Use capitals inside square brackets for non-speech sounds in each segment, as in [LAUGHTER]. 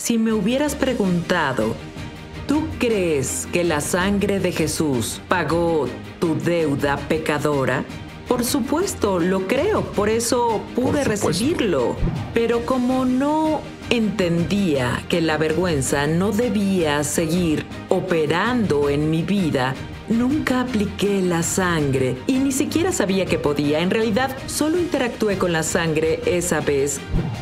Si me hubieras preguntado, ¿tú crees que la sangre de Jesús pagó tu deuda pecadora? Por supuesto, lo creo, por eso pude recibirlo. Pero como no entendía que la vergüenza no debía seguir operando en mi vida, Nunca apliqué la sangre y ni siquiera sabía que podía. En realidad, solo interactué con la sangre esa vez.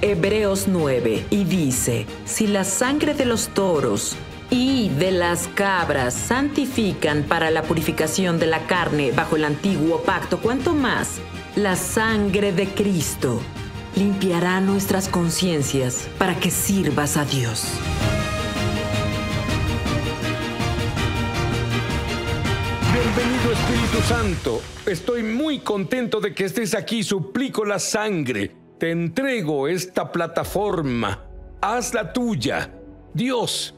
Hebreos 9 y dice, si la sangre de los toros y de las cabras santifican para la purificación de la carne bajo el antiguo pacto, cuanto más la sangre de Cristo limpiará nuestras conciencias para que sirvas a Dios. Espíritu Santo, estoy muy contento de que estés aquí, suplico la sangre, te entrego esta plataforma, hazla tuya. Dios,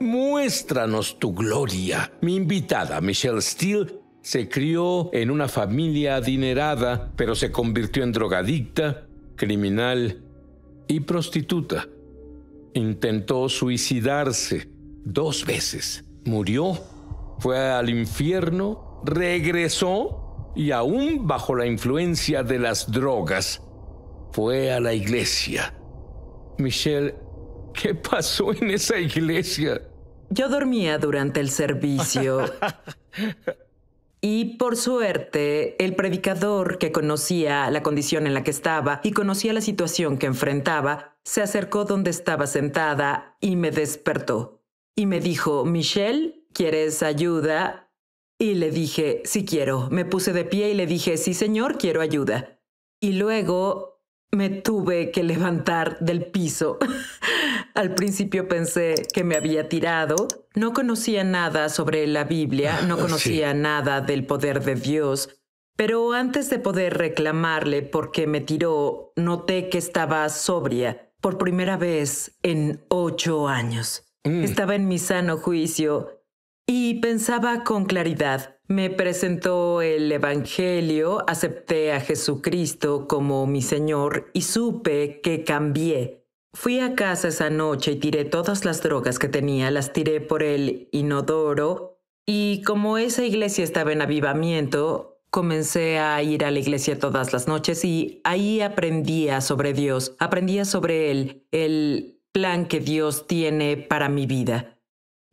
muéstranos tu gloria. Mi invitada, Michelle Steele, se crió en una familia adinerada, pero se convirtió en drogadicta, criminal y prostituta. Intentó suicidarse dos veces. Murió, fue al infierno regresó y aún bajo la influencia de las drogas, fue a la iglesia. Michelle, ¿qué pasó en esa iglesia? Yo dormía durante el servicio. [LAUGHS] Y por suerte, el predicador que conocía la condición en la que estaba y conocía la situación que enfrentaba, se acercó donde estaba sentada y me despertó. Y me dijo, Michelle, ¿quieres ayuda? Y le dije, sí quiero. Me puse de pie y le dije, sí señor, quiero ayuda. Y luego me tuve que levantar del piso. [LAUGHS] Al principio pensé que me había tirado. No conocía nada sobre la Biblia, ah, no conocía nada del poder de Dios. Pero antes de poder reclamarle por me tiró, noté que estaba sobria por primera vez en ocho años. Mm. Estaba en mi sano juicio y pensaba con claridad. Me presentó el Evangelio, acepté a Jesucristo como mi Señor y supe que cambié. Fui a casa esa noche y tiré todas las drogas que tenía, las tiré por el inodoro y como esa iglesia estaba en avivamiento, comencé a ir a la iglesia todas las noches y ahí aprendía sobre Dios, aprendía sobre Él, el plan que Dios tiene para mi vida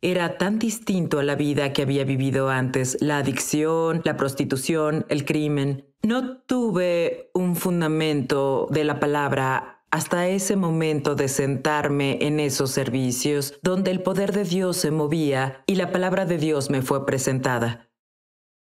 era tan distinto a la vida que había vivido antes, la adicción, la prostitución, el crimen. No tuve un fundamento de la palabra hasta ese momento de sentarme en esos servicios donde el poder de Dios se movía y la palabra de Dios me fue presentada.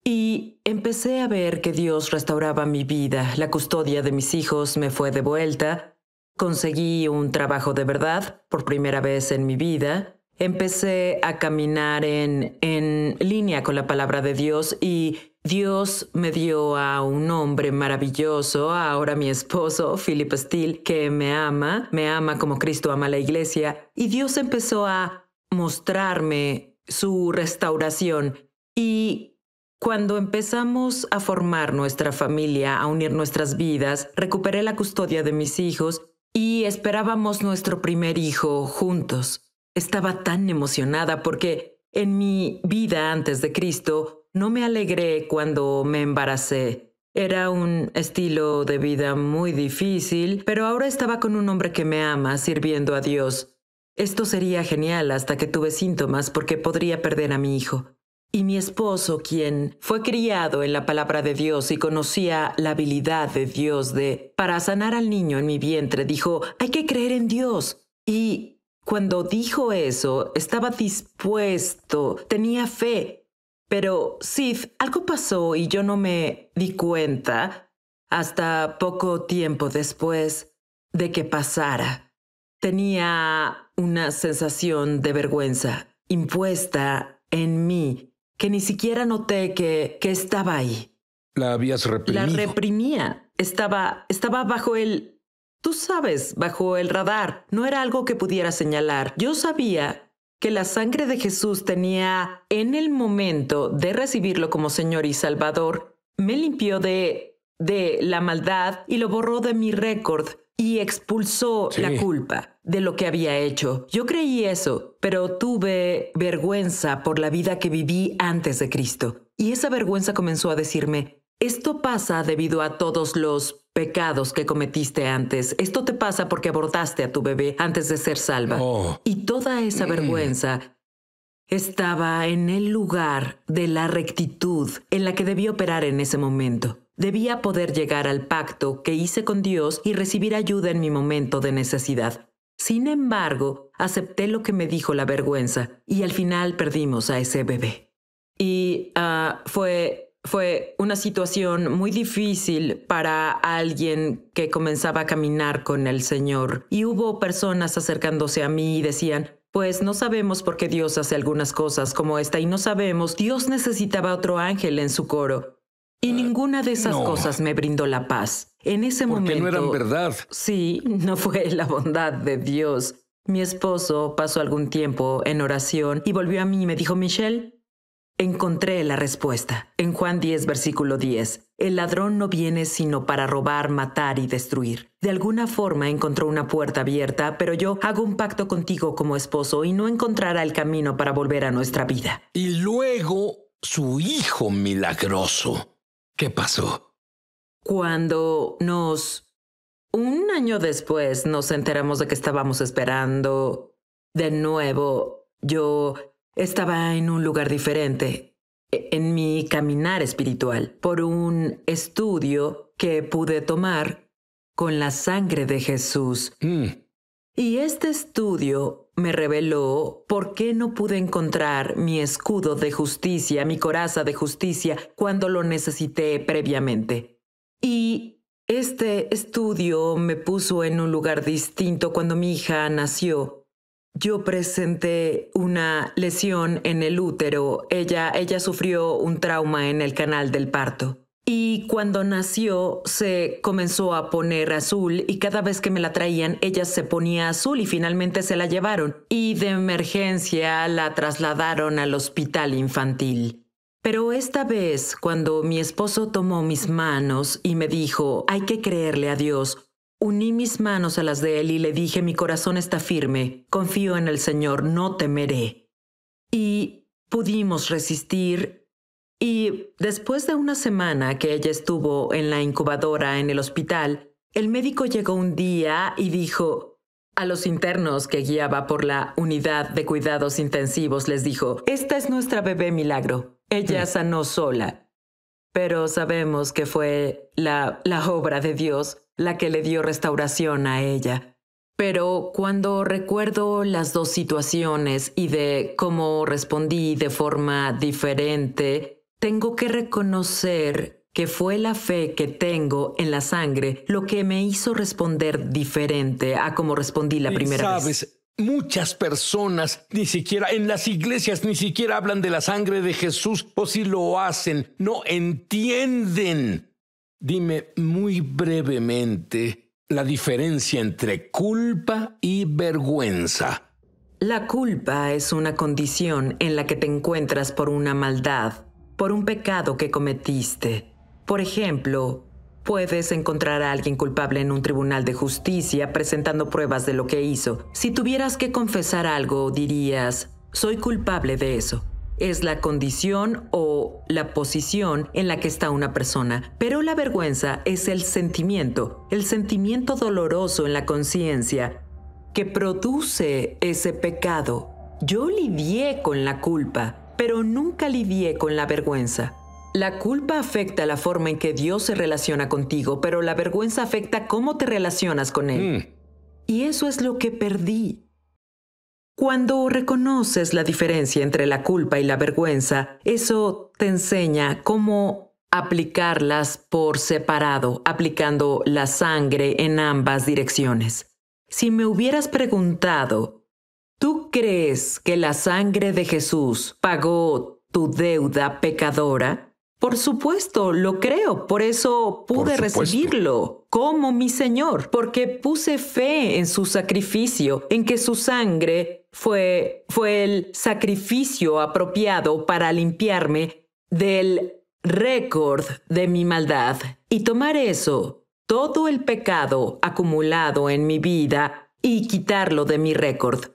Y empecé a ver que Dios restauraba mi vida, la custodia de mis hijos me fue devuelta, conseguí un trabajo de verdad por primera vez en mi vida, empecé a caminar en, en línea con la palabra de Dios y Dios me dio a un hombre maravilloso, ahora mi esposo, Philip Steele, que me ama, me ama como Cristo ama la iglesia, y Dios empezó a mostrarme su restauración. Y cuando empezamos a formar nuestra familia, a unir nuestras vidas, recuperé la custodia de mis hijos y esperábamos nuestro primer hijo juntos. Estaba tan emocionada porque en mi vida antes de Cristo no me alegré cuando me embaracé. Era un estilo de vida muy difícil, pero ahora estaba con un hombre que me ama, sirviendo a Dios. Esto sería genial hasta que tuve síntomas porque podría perder a mi hijo. Y mi esposo, quien fue criado en la palabra de Dios y conocía la habilidad de Dios de para sanar al niño en mi vientre, dijo, hay que creer en Dios. Y cuando dijo eso, estaba dispuesto, tenía fe. Pero, Sid, algo pasó y yo no me di cuenta hasta poco tiempo después de que pasara. Tenía una sensación de vergüenza impuesta en mí que ni siquiera noté que, estaba ahí. La habías reprimido. La reprimía. Estaba, estaba bajo el Tú sabes, bajo el radar, no era algo que pudiera señalar. Yo sabía que la sangre de Jesús tenía, en el momento de recibirlo como Señor y Salvador, me limpió de, de la maldad y lo borró de mi récord y expulsó la culpa de lo que había hecho. Yo creí eso, pero tuve vergüenza por la vida que viví antes de Cristo. Y esa vergüenza comenzó a decirme, esto pasa debido a todos los pecados que cometiste antes. Esto te pasa porque abortaste a tu bebé antes de ser salva. Oh. Y toda esa mm. vergüenza estaba en el lugar de la rectitud en la que debía operar en ese momento. Debía poder llegar al pacto que hice con Dios y recibir ayuda en mi momento de necesidad. Sin embargo, acepté lo que me dijo la vergüenza y al final perdimos a ese bebé. Y ah, fue fue una situación muy difícil para alguien que comenzaba a caminar con el Señor. Y hubo personas acercándose a mí y decían, pues no sabemos por qué Dios hace algunas cosas como esta y no sabemos, Dios necesitaba otro ángel en su coro. Y ah, ninguna de esas cosas me brindó la paz. En ese momento... no eran verdad. Sí, no fue la bondad de Dios. Mi esposo pasó algún tiempo en oración y volvió a mí y me dijo, Michelle, Encontré la respuesta. En Juan 10, versículo 10, el ladrón no viene sino para robar, matar y destruir. De alguna forma encontró una puerta abierta, pero yo hago un pacto contigo como esposo y no encontrará el camino para volver a nuestra vida. Y luego su hijo milagroso. ¿Qué pasó? Cuando nos... Un año después nos enteramos de que estábamos esperando. De nuevo, yo estaba en un lugar diferente, e-, en mi caminar espiritual, por un estudio que pude tomar con la sangre de Jesús. Mm. Y este estudio me reveló por qué no pude encontrar mi escudo de justicia, mi coraza de justicia, cuando lo necesité previamente. Y este estudio me puso en un lugar distinto cuando mi hija nació yo presenté una lesión en el útero. Ella, ella sufrió un trauma en el canal del parto. Y cuando nació se comenzó a poner azul y cada vez que me la traían ella se ponía azul y finalmente se la llevaron y de emergencia la trasladaron al hospital infantil. Pero esta vez, cuando mi esposo tomó mis manos y me dijo, hay que creerle a Dios, Uní mis manos a las de él y le dije, mi corazón está firme, confío en el Señor, no temeré. Y pudimos resistir. Y después de una semana que ella estuvo en la incubadora en el hospital, el médico llegó un día y dijo a los internos que guiaba por la unidad de cuidados intensivos, les dijo, esta es nuestra bebé milagro. Ella mm. sanó sola. Pero sabemos que fue la, la obra de Dios la que le dio restauración a ella. Pero cuando recuerdo las dos situaciones y de cómo respondí de forma diferente, tengo que reconocer que fue la fe que tengo en la sangre lo que me hizo responder diferente a cómo respondí la primera ¿Sabes? vez. Muchas personas ni siquiera en las iglesias ni siquiera hablan de la sangre de Jesús o si lo hacen, no entienden Dime muy brevemente la diferencia entre culpa y vergüenza. La culpa es una condición en la que te encuentras por una maldad, por un pecado que cometiste. Por ejemplo, puedes encontrar a alguien culpable en un tribunal de justicia presentando pruebas de lo que hizo. Si tuvieras que confesar algo, dirías, soy culpable de eso es la condición o la posición en la que está una persona, pero la vergüenza es el sentimiento, el sentimiento doloroso en la conciencia que produce ese pecado. Yo lidié con la culpa, pero nunca lidié con la vergüenza. La culpa afecta la forma en que Dios se relaciona contigo, pero la vergüenza afecta cómo te relacionas con Él. Mm. Y eso es lo que perdí. Cuando reconoces la diferencia entre la culpa y la vergüenza, eso te enseña cómo aplicarlas por separado, aplicando la sangre en ambas direcciones. Si me hubieras preguntado, ¿tú crees que la sangre de Jesús pagó tu deuda pecadora? Por supuesto, lo creo, por eso pude recibirlo como mi Señor, porque puse fe en su sacrificio, en que su sangre fue, el sacrificio apropiado para limpiarme del récord de mi maldad y tomar eso, todo el pecado acumulado en mi vida y quitarlo de mi récord.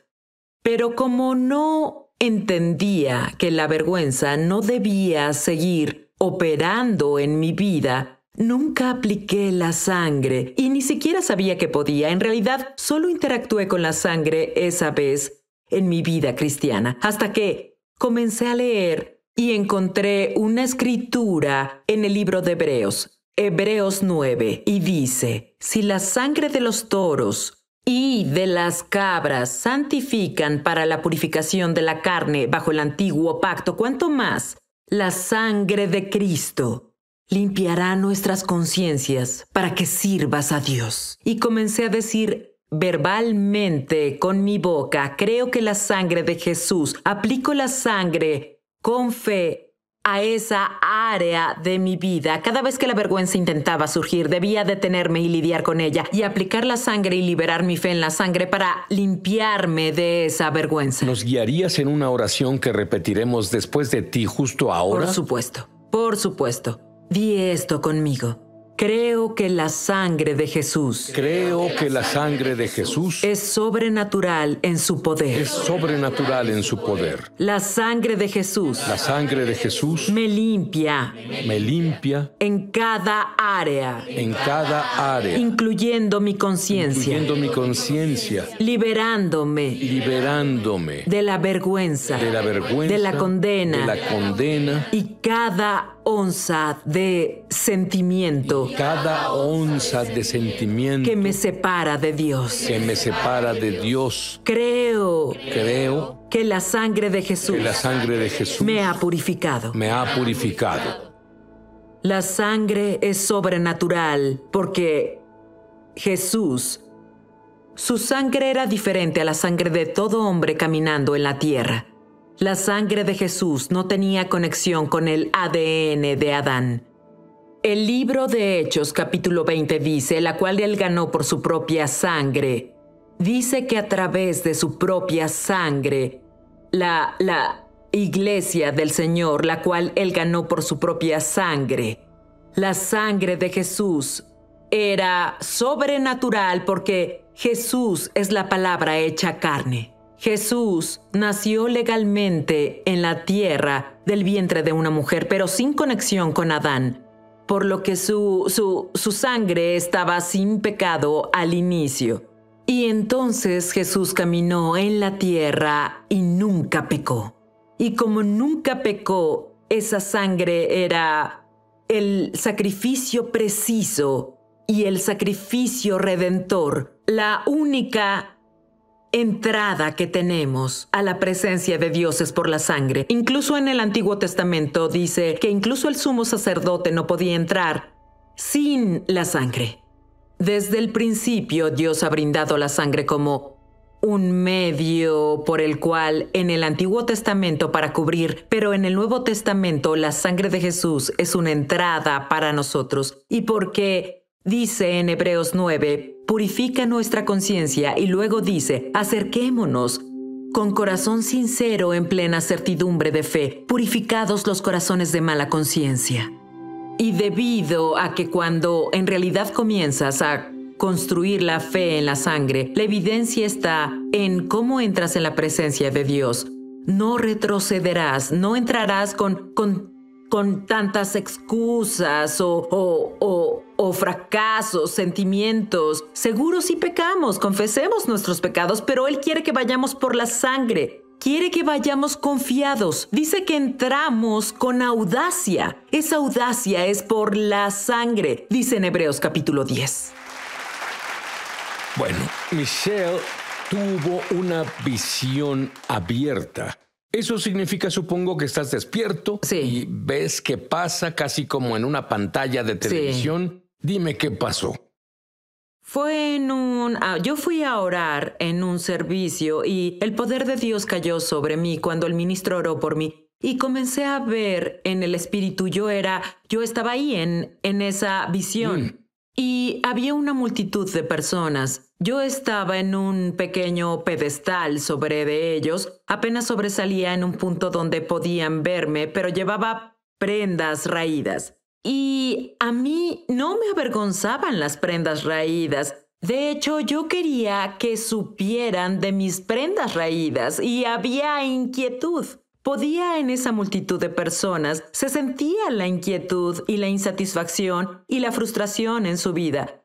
Pero como no entendía que la vergüenza no debía seguir operando en mi vida, Nunca apliqué la sangre y ni siquiera sabía que podía. En realidad, solo interactué con la sangre esa vez en mi vida cristiana, hasta que comencé a leer y encontré una escritura en el libro de Hebreos, Hebreos 9, y dice, si la sangre de los toros y de las cabras santifican para la purificación de la carne bajo el antiguo pacto, ¿cuánto más la sangre de Cristo limpiará nuestras conciencias para que sirvas a Dios. Y comencé a decir Verbalmente, con mi boca, creo que la sangre de Jesús, aplico la sangre con fe a esa área de mi vida. Cada vez que la vergüenza intentaba surgir, debía detenerme y lidiar con ella y aplicar la sangre y liberar mi fe en la sangre para limpiarme de esa vergüenza. ¿Nos guiarías en una oración que repetiremos después de ti justo ahora? Por supuesto, por supuesto. Di esto conmigo. Creo que la sangre de Jesús. Creo que la sangre de Jesús es sobrenatural en su poder. Es sobrenatural en su poder. La sangre de Jesús. La sangre de Jesús me limpia. Me limpia en cada área. En cada área. Incluyendo mi conciencia. Incluyendo mi conciencia. Liberándome. Liberándome de la vergüenza. De la vergüenza. De la condena. De la condena. Y cada onza de sentimiento. Cada onza de sentimiento. Que me separa de Dios. Que me separa de Dios. Creo. Creo. Que la sangre de Jesús. la sangre de Jesús. Me ha purificado. Me ha purificado. La sangre es sobrenatural porque Jesús, su sangre era diferente a la sangre de todo hombre caminando en la tierra. La sangre de Jesús no tenía conexión con el ADN de Adán. El libro de Hechos capítulo 20 dice, la cual él ganó por su propia sangre. Dice que a través de su propia sangre, la, la iglesia del Señor, la cual él ganó por su propia sangre, la sangre de Jesús era sobrenatural porque Jesús es la palabra hecha carne. Jesús nació legalmente en la tierra del vientre de una mujer, pero sin conexión con Adán, por lo que su, su, sangre estaba sin pecado al inicio. Y entonces Jesús caminó en la tierra y nunca pecó. Y como nunca pecó, esa sangre era el sacrificio preciso y el sacrificio redentor, la única entrada que tenemos a la presencia de Dios es por la sangre. Incluso en el Antiguo Testamento dice que incluso el sumo sacerdote no podía entrar sin la sangre. Desde el principio Dios ha brindado la sangre como un medio por el cual en el Antiguo Testamento para cubrir, pero en el Nuevo Testamento la sangre de Jesús es una entrada para nosotros y por porque Dice en Hebreos 9, purifica nuestra conciencia y luego dice, acerquémonos con corazón sincero en plena certidumbre de fe, purificados los corazones de mala conciencia. Y debido a que cuando en realidad comienzas a construir la fe en la sangre, la evidencia está en cómo entras en la presencia de Dios. No retrocederás, no entrarás con, con, tantas excusas o, o o fracasos, sentimientos. Seguro si pecamos, confesemos nuestros pecados, pero Él quiere que vayamos por la sangre. Quiere que vayamos confiados. Dice que entramos con audacia. Esa audacia es por la sangre, dice en Hebreos capítulo 10. Bueno, Michelle tuvo una visión abierta. Eso significa, supongo, que estás despierto y ves que pasa casi como en una pantalla de televisión. Dime qué pasó. Fue en un... Ah, yo fui a orar en un servicio y el poder de Dios cayó sobre mí cuando el ministro oró por mí y comencé a ver en el espíritu. Yo era... Yo estaba ahí en, esa visión. Mm. Y había una multitud de personas. Yo estaba en un pequeño pedestal sobre de ellos. Apenas sobresalía en un punto donde podían verme, pero llevaba prendas raídas. Y a mí no me avergonzaban las prendas raídas. De hecho, yo quería que supieran de mis prendas raídas y había inquietud. Podía en esa multitud de personas, se sentía la inquietud y la insatisfacción y la frustración en su vida.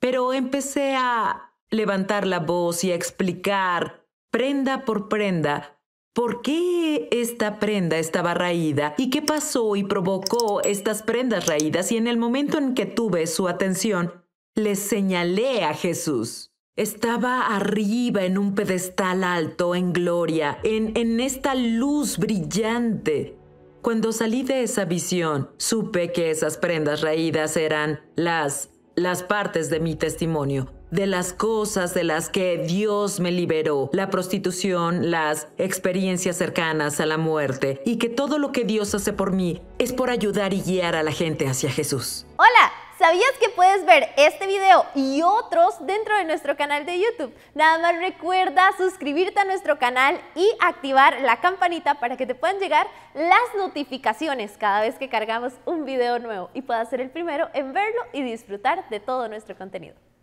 Pero empecé a levantar la voz y a explicar, prenda por prenda, ¿Por qué esta prenda estaba raída? ¿Y qué pasó y provocó estas prendas raídas? Y en el momento en que tuve su atención, le señalé a Jesús. Estaba arriba en un pedestal alto, en gloria, en, en esta luz brillante. Cuando salí de esa visión, supe que esas prendas raídas eran las las partes de mi testimonio, de las cosas de las que Dios me liberó, la prostitución, las experiencias cercanas a la muerte, y que todo lo que Dios hace por mí es por ayudar y guiar a la gente hacia Jesús. Hola, ¿sabías que puedes ver este video y otros dentro de nuestro canal de YouTube? Nada más recuerda suscribirte a nuestro canal y activar la campanita para que te puedan llegar las notificaciones cada vez que cargamos un video nuevo y puedas ser el primero en verlo y disfrutar de todo nuestro contenido.